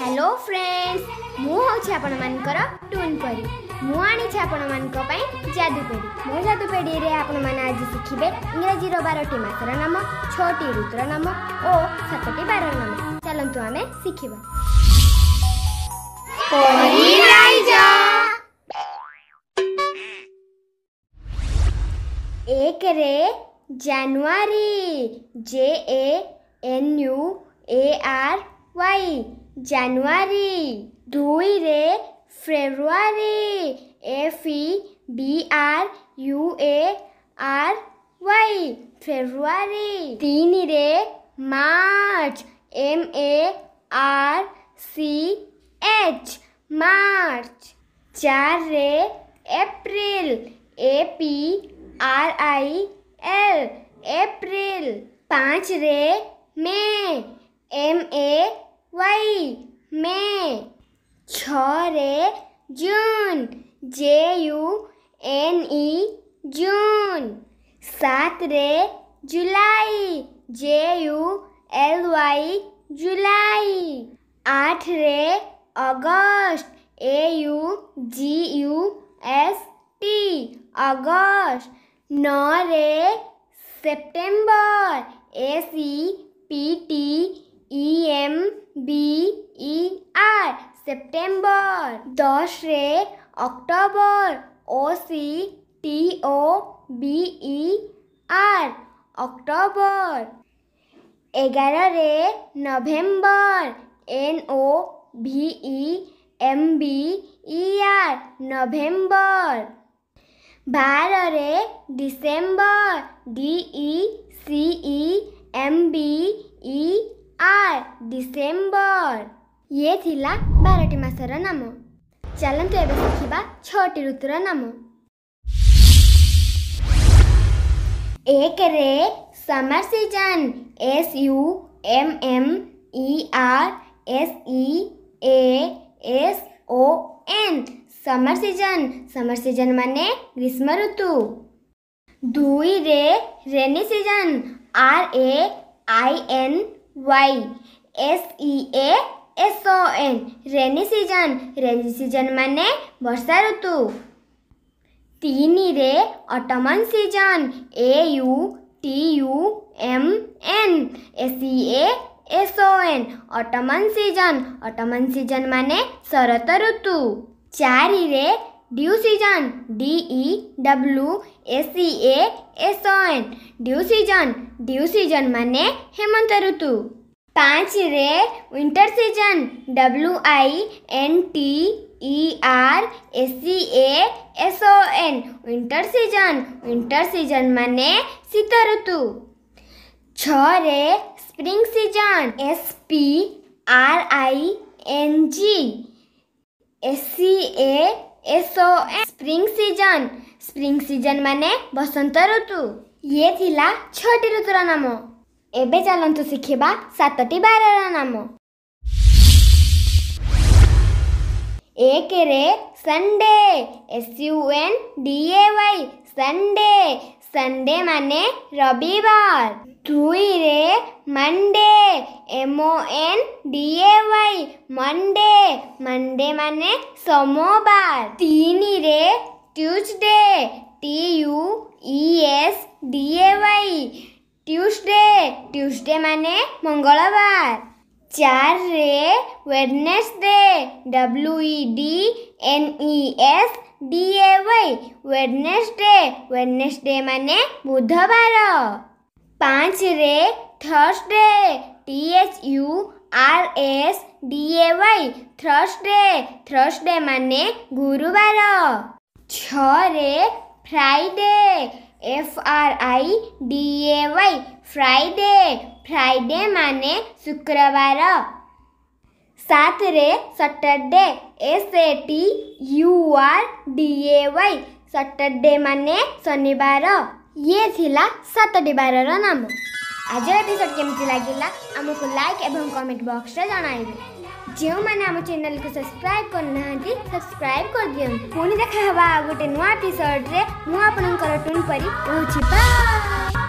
Hello friends ମୁଁ ହେଉଛି ଆପଣମାନଙ୍କର ଟୁନ୍ ପରି ମୁଁ ଆଣିଛି ଆପଣମାନଙ୍କ ପାଇଁ ଯାଦୁପେଢ଼ି ମୋ ଯାଦୁପେଢ଼ିରେ ଆପଣମାନେ ଆଜି ଶିଖିବେ ଇଂରାଜୀର ବାରଟି ମାସର ନାମ ଛଅଟି ଋତୁର ନାମ ଓ ସାତଟି ବାରର ନାମ ଚାଲନ୍ତୁ ଆମେ ଶିଖିବା ଏକରେ January J A N U A R Y January दुई रे February F E B R U A R Y February तीन रे March M A R C H March चार रे April A P R I L April पाँच रे मे M A वई मे छोरे जून जे यू एन ई जून सात रे July J U L Y July आठ रे August A U G U S T August नौ रे September S E P T E M B E R September দশ রে October O C T O B E R October এগারো রে November N O V E M B E R November বারে December D E C E M B E R December ଇଏ ଥିଲା ବାରଟି ମାସର ନାମ ଚାଲନ୍ତୁ ଏବେ ଶିଖିବା ଛଅଟି ଋତୁର ନାମ ଏକରେ summer season S U M M E R S E A S O N summer season summer season ମାନେ ଗ୍ରୀଷ୍ମ ଋତୁ ଦୁଇରେ rainy season R A I N Y S E A S O N rainy season rainy season ମାନେ ବର୍ଷା ଋତୁ ତିନିରେ autumn season A U T U M N S E A S O N autumn season autumn season ମାନେ ଶରତ ଋତୁ ଚାରିରେ ड्यूसीजन D E W W S E A N dew season dew season dew season dew season हेमंत ऋतु पाँच रे winter season W I N T E R S E A S O N winter season winter season मैंने शीत ऋतु छः रे spring season S P R I N G S E A S O spring season spring season ମାନେ ବସନ୍ତ ଋତୁ ଇଏ ଥିଲା ଛଅଟି ଋତୁର ନାମ ଏବେ ଚାଲନ୍ତୁ ଶିଖିବା ସାତଟି ବାରର ନାମ ଏକରେ Sunday S U N D A Y Sunday Sunday मान रविवार दुईरे Monday M O N D A Y Monday Monday मान सोमवार तीन रे Tuesday T U S D A Y Tuesday Tuesday मान मंगलवार चार रे Wednesday W D N E S D A Y Wednesday Wednesday મને બુધવાર પાંચ રે Thursday T H U R S D A Y Thursday Thursday મને ગુરુવાર છ રે Friday F R I D A Y Friday Friday મને શુક્રવાર Saturday, Saturday. S A T U R D A Y. Saturday ମାନେ ଶନିବାର ଇଏ ଥିଲା ସାତଟି ବାରର ନାମ ଆଜିର ଏପିସୋଡ୍ କେମିତି ଲାଗିଲା ଆମକୁ ଲାଇକ୍ ଏବଂ କମେଣ୍ଟ ବକ୍ସରେ ଜଣାଇବେ ଯେଉଁମାନେ ଆମ ଚ୍ୟାନେଲକୁ ସବସ୍କ୍ରାଇବ୍ କରିନାହାନ୍ତି ସବସ୍କ୍ରାଇବ୍ କରିଦିଅନ୍ତୁ ପୁଣି ଦେଖା ହେବା ଆଉ ଗୋଟେ ନୂଆ ଏପିସୋଡ୍ରେ ମୁଁ ଆପଣଙ୍କର ଟୁନ୍ ପରି ରହୁଛି ବା